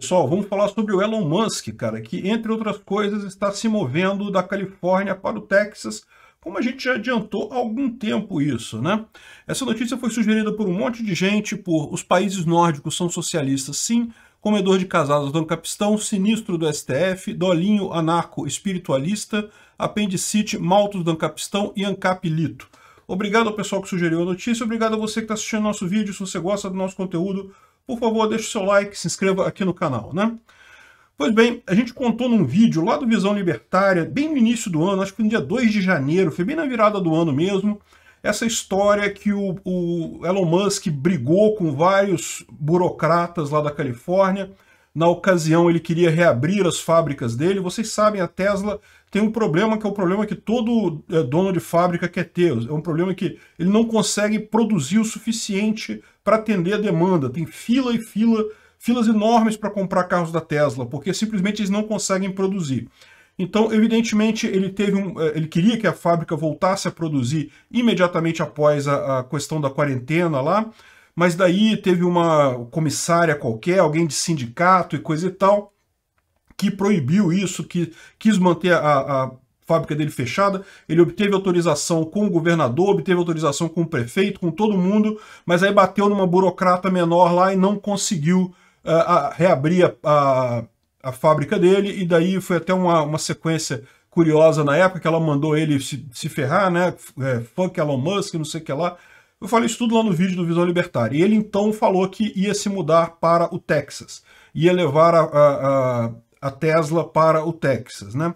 Pessoal, vamos falar sobre o Elon Musk, cara, que, entre outras coisas, está se movendo da Califórnia para o Texas, como a gente já adiantou há algum tempo isso, né? Essa notícia foi sugerida por um monte de gente, por os países nórdicos são socialistas sim, comedor de casados do Ancapistão, sinistro do STF, dolinho anarco-espiritualista, apendicite, maltos do Ancapistão e ancapilito. Obrigado ao pessoal que sugeriu a notícia, obrigado a você que está assistindo nosso vídeo, se você gosta do nosso conteúdo, por favor, deixe o seu like, se inscreva aqui no canal, né? Pois bem, a gente contou num vídeo lá do Visão Libertária, bem no início do ano, acho que no dia 2 de janeiro, foi bem na virada do ano mesmo, essa história que o, o Elon Musk brigou com vários burocratas lá da Califórnia. Na ocasião, ele queria reabrir as fábricas dele. Vocês sabem, a Tesla tem um problema que é o um problema que todo eh, dono de fábrica quer ter. É um problema que ele não consegue produzir o suficiente para atender a demanda. Tem fila e fila, filas enormes para comprar carros da Tesla, porque simplesmente eles não conseguem produzir. Então, evidentemente, ele teve um, eh, ele queria que a fábrica voltasse a produzir imediatamente após a, a questão da quarentena lá, mas daí teve uma comissária qualquer, alguém de sindicato e coisa e tal, que proibiu isso, que quis manter a, a fábrica dele fechada, ele obteve autorização com o governador, obteve autorização com o prefeito, com todo mundo, mas aí bateu numa burocrata menor lá e não conseguiu uh, a, reabrir a, a, a, fábrica dele, e daí foi até uma, uma sequência curiosa na época, que ela mandou ele se, se ferrar, né, é, fuck Elon Musk, não sei o que lá, eu falei isso tudo lá no vídeo do Visão Libertária. E ele então falou que ia se mudar para o Texas. Ia levar a, a, a Tesla para o Texas, né?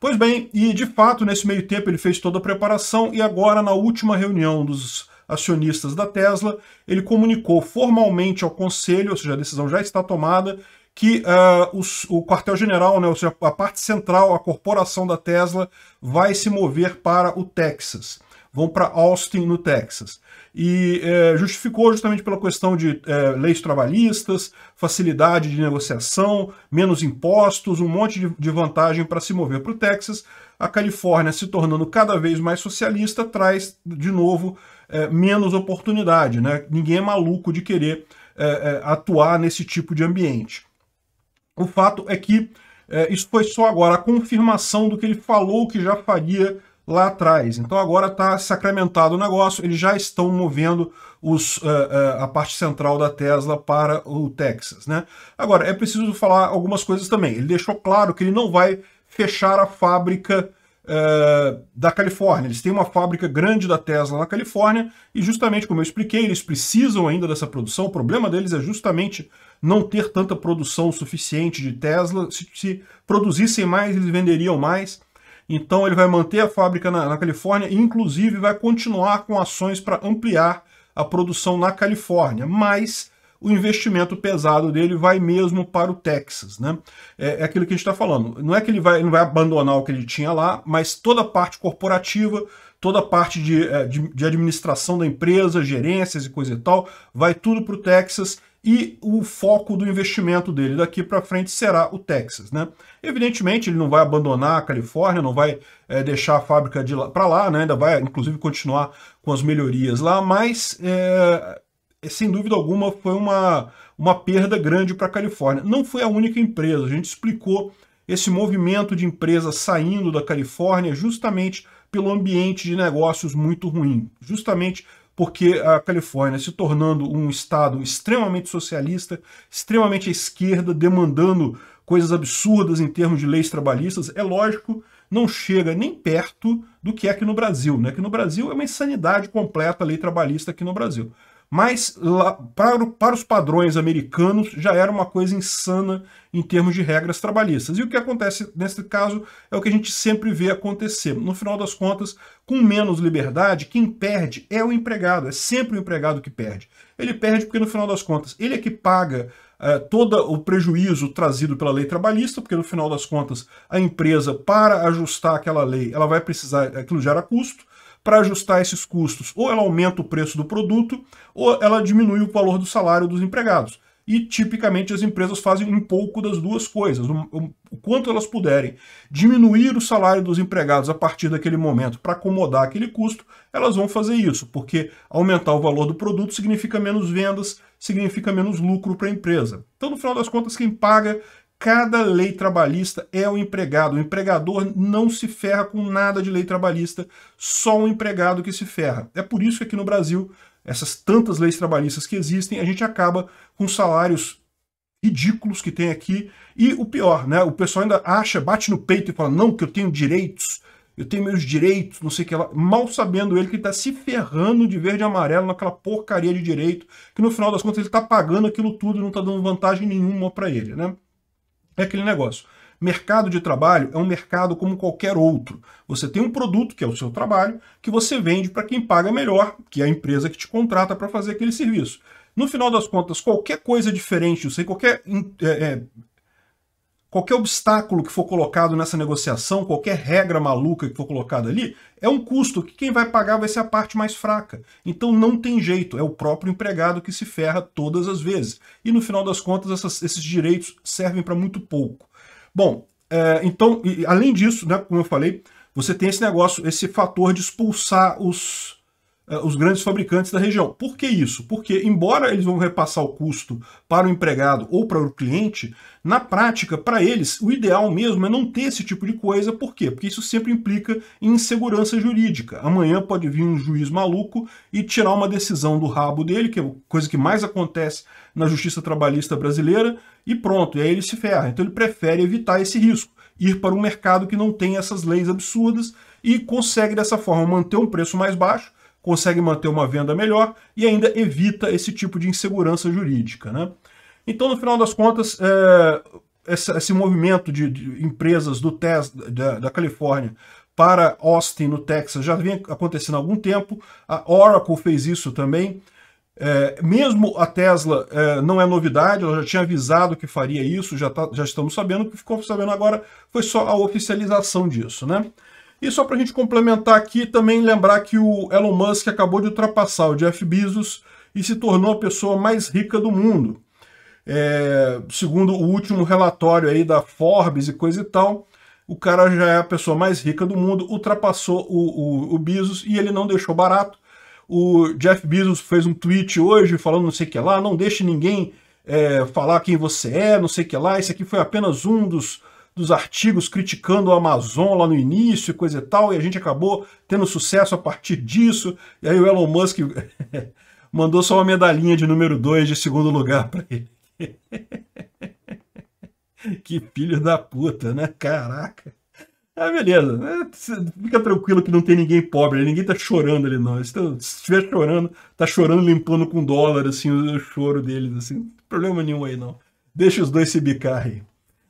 Pois bem, e de fato, nesse meio tempo ele fez toda a preparação e agora, na última reunião dos acionistas da Tesla, ele comunicou formalmente ao conselho, ou seja, a decisão já está tomada, que uh, o quartel-general, né, ou seja, a parte central, a corporação da Tesla, vai se mover para o Texas vão para Austin, no Texas. E é, justificou justamente pela questão de é, leis trabalhistas, facilidade de negociação, menos impostos, um monte de, de vantagem para se mover para o Texas. A Califórnia se tornando cada vez mais socialista traz, de novo, é, menos oportunidade. Né? Ninguém é maluco de querer é, é, atuar nesse tipo de ambiente. O fato é que é, isso foi só agora a confirmação do que ele falou que já faria lá atrás. Então agora está sacramentado o negócio, eles já estão movendo os, uh, uh, a parte central da Tesla para o Texas. Né? Agora, é preciso falar algumas coisas também. Ele deixou claro que ele não vai fechar a fábrica uh, da Califórnia. Eles têm uma fábrica grande da Tesla na Califórnia e justamente, como eu expliquei, eles precisam ainda dessa produção. O problema deles é justamente não ter tanta produção suficiente de Tesla. Se, se produzissem mais, eles venderiam mais. Então ele vai manter a fábrica na, na Califórnia e inclusive vai continuar com ações para ampliar a produção na Califórnia, mas o investimento pesado dele vai mesmo para o Texas, né? É, é aquilo que a gente está falando. Não é que ele vai, ele vai abandonar o que ele tinha lá, mas toda a parte corporativa, toda a parte de, é, de, de administração da empresa, gerências e coisa e tal, vai tudo para o Texas e o foco do investimento dele daqui para frente será o Texas. Né? Evidentemente, ele não vai abandonar a Califórnia, não vai é, deixar a fábrica de para lá, né? ainda vai, inclusive, continuar com as melhorias lá, mas, é, sem dúvida alguma, foi uma, uma perda grande para a Califórnia. Não foi a única empresa, a gente explicou esse movimento de empresas saindo da Califórnia justamente pelo ambiente de negócios muito ruim, justamente porque a Califórnia se tornando um estado extremamente socialista, extremamente à esquerda, demandando coisas absurdas em termos de leis trabalhistas, é lógico, não chega nem perto do que é aqui no Brasil, né? Que no Brasil é uma insanidade completa a lei trabalhista aqui no Brasil mas lá, para, para os padrões americanos já era uma coisa insana em termos de regras trabalhistas. E o que acontece nesse caso é o que a gente sempre vê acontecer. No final das contas, com menos liberdade, quem perde é o empregado, é sempre o empregado que perde. Ele perde porque, no final das contas, ele é que paga uh, todo o prejuízo trazido pela lei trabalhista, porque, no final das contas, a empresa, para ajustar aquela lei, ela vai precisar, aquilo gera custo, para ajustar esses custos. Ou ela aumenta o preço do produto, ou ela diminui o valor do salário dos empregados. E tipicamente as empresas fazem um pouco das duas coisas, o quanto elas puderem diminuir o salário dos empregados a partir daquele momento para acomodar aquele custo, elas vão fazer isso, porque aumentar o valor do produto significa menos vendas, significa menos lucro para a empresa. Então, no final das contas, quem paga cada lei trabalhista é o um empregado. O empregador não se ferra com nada de lei trabalhista, só o um empregado que se ferra. É por isso que aqui no Brasil, essas tantas leis trabalhistas que existem, a gente acaba com salários ridículos que tem aqui. E o pior, né? O pessoal ainda acha, bate no peito e fala: não, que eu tenho direitos, eu tenho meus direitos, não sei o que lá. Mal sabendo ele que ele está se ferrando de verde e amarelo naquela porcaria de direito, que no final das contas ele está pagando aquilo tudo e não está dando vantagem nenhuma para ele, né? É aquele negócio. Mercado de trabalho é um mercado como qualquer outro. Você tem um produto, que é o seu trabalho, que você vende para quem paga melhor, que é a empresa que te contrata para fazer aquele serviço. No final das contas, qualquer coisa diferente, sei, qualquer é, é, Qualquer obstáculo que for colocado nessa negociação, qualquer regra maluca que for colocada ali, é um custo que quem vai pagar vai ser a parte mais fraca. Então não tem jeito, é o próprio empregado que se ferra todas as vezes. E no final das contas, essas, esses direitos servem para muito pouco. Bom, é, então, e, além disso, né, como eu falei, você tem esse negócio, esse fator de expulsar os, eh, os grandes fabricantes da região. Por que isso? Porque, embora eles vão repassar o custo para o empregado ou para o cliente, na prática, para eles, o ideal mesmo é não ter esse tipo de coisa. Por quê? Porque isso sempre implica insegurança jurídica. Amanhã pode vir um juiz maluco e tirar uma decisão do rabo dele, que é coisa que mais acontece na justiça trabalhista brasileira, e pronto, e aí ele se ferra. Então ele prefere evitar esse risco, ir para um mercado que não tem essas leis absurdas e consegue dessa forma manter um preço mais baixo consegue manter uma venda melhor e ainda evita esse tipo de insegurança jurídica. Né? Então, no final das contas, é, esse, esse, movimento de, de empresas do TES da, da Califórnia para Austin, no Texas, já vem acontecendo há algum tempo. A Oracle fez isso também. É, mesmo a Tesla é, não é novidade, ela já tinha avisado que faria isso, já, tá, já estamos sabendo, o que ficou sabendo agora foi só a oficialização disso, né? E só para a gente complementar aqui, também lembrar que o Elon Musk acabou de ultrapassar o Jeff Bezos e se tornou a pessoa mais rica do mundo. É, segundo o último relatório aí da Forbes e coisa e tal, o cara já é a pessoa mais rica do mundo, ultrapassou o, o, o Bezos e ele não deixou barato. O Jeff Bezos fez um tweet hoje falando não sei o que lá, não deixe ninguém é, falar quem você é, não sei o que lá, isso aqui foi apenas um dos dos artigos criticando o Amazon lá no início, coisa e tal, e a gente acabou tendo sucesso a partir disso. E aí o Elon Musk mandou só uma medalhinha de número 2 de segundo lugar para ele. que filho da puta, né? Caraca. Ah, beleza. Né? Fica tranquilo que não tem ninguém pobre, ninguém tá chorando ali, não. Se estiver chorando, tá chorando limpando com dólar, assim, o choro deles, assim. Não tem problema nenhum aí, não. Deixa os dois se bicar aí.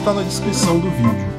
está na descrição do vídeo.